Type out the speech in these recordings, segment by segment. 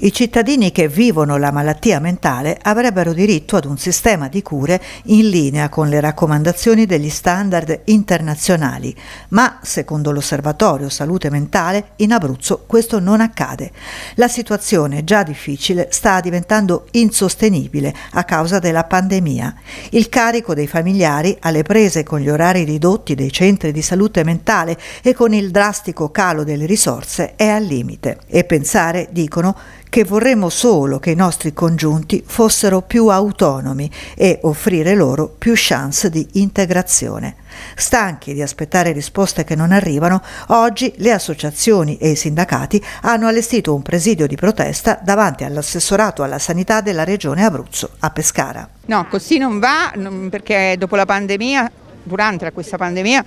I cittadini che vivono la malattia mentale avrebbero diritto ad un sistema di cure in linea con le raccomandazioni degli standard internazionali, ma secondo l'Osservatorio Salute Mentale in Abruzzo questo non accade. La situazione già difficile sta diventando insostenibile a causa della pandemia. Il carico dei familiari alle prese con gli orari ridotti dei centri di salute mentale e con il drastico calo delle risorse è al limite. E pensare, dicono, che vorremmo solo che i nostri congiunti fossero più autonomi e offrire loro più chance di integrazione. Stanchi di aspettare risposte che non arrivano, oggi le associazioni e i sindacati hanno allestito un presidio di protesta davanti all'assessorato alla sanità della regione Abruzzo, a Pescara. No, così non va perché dopo la pandemia, durante questa pandemia,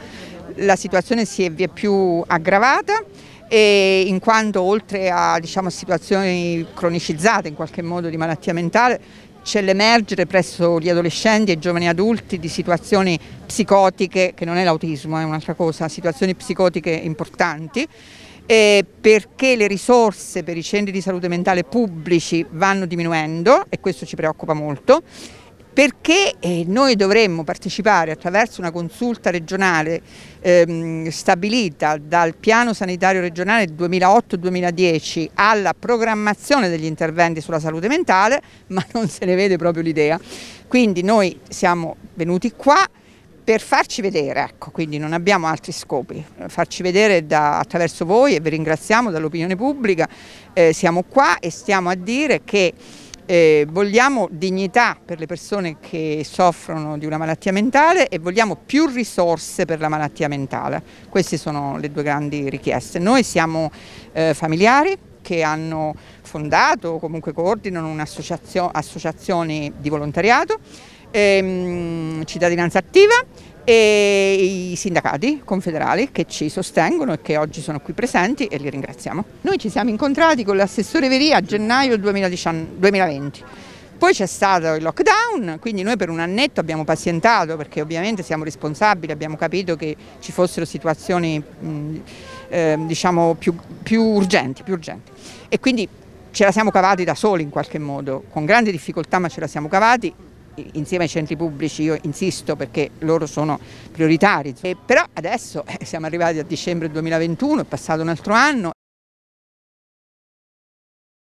la situazione si è più aggravata e in quanto oltre a diciamo, situazioni cronicizzate in qualche modo di malattia mentale c'è l'emergere presso gli adolescenti e i giovani adulti di situazioni psicotiche, che non è l'autismo, è un'altra cosa, situazioni psicotiche importanti, perché le risorse per i centri di salute mentale pubblici vanno diminuendo e questo ci preoccupa molto perché eh, noi dovremmo partecipare attraverso una consulta regionale ehm, stabilita dal piano sanitario regionale 2008-2010 alla programmazione degli interventi sulla salute mentale, ma non se ne vede proprio l'idea. Quindi noi siamo venuti qua per farci vedere, ecco, quindi non abbiamo altri scopi, farci vedere da, attraverso voi e vi ringraziamo dall'opinione pubblica, eh, siamo qua e stiamo a dire che eh, vogliamo dignità per le persone che soffrono di una malattia mentale e vogliamo più risorse per la malattia mentale. Queste sono le due grandi richieste. Noi siamo eh, familiari che hanno fondato o comunque coordinano un'associazione di volontariato, ehm, cittadinanza attiva e i sindacati confederali che ci sostengono e che oggi sono qui presenti e li ringraziamo. Noi ci siamo incontrati con l'assessore Veria a gennaio 2020. Poi c'è stato il lockdown, quindi noi per un annetto abbiamo pazientato perché ovviamente siamo responsabili, abbiamo capito che ci fossero situazioni mh, eh, diciamo più, più, urgenti, più urgenti. E quindi ce la siamo cavati da soli in qualche modo, con grandi difficoltà ma ce la siamo cavati insieme ai centri pubblici io insisto perché loro sono prioritari, e eh, però adesso eh, siamo arrivati a dicembre 2021, è passato un altro anno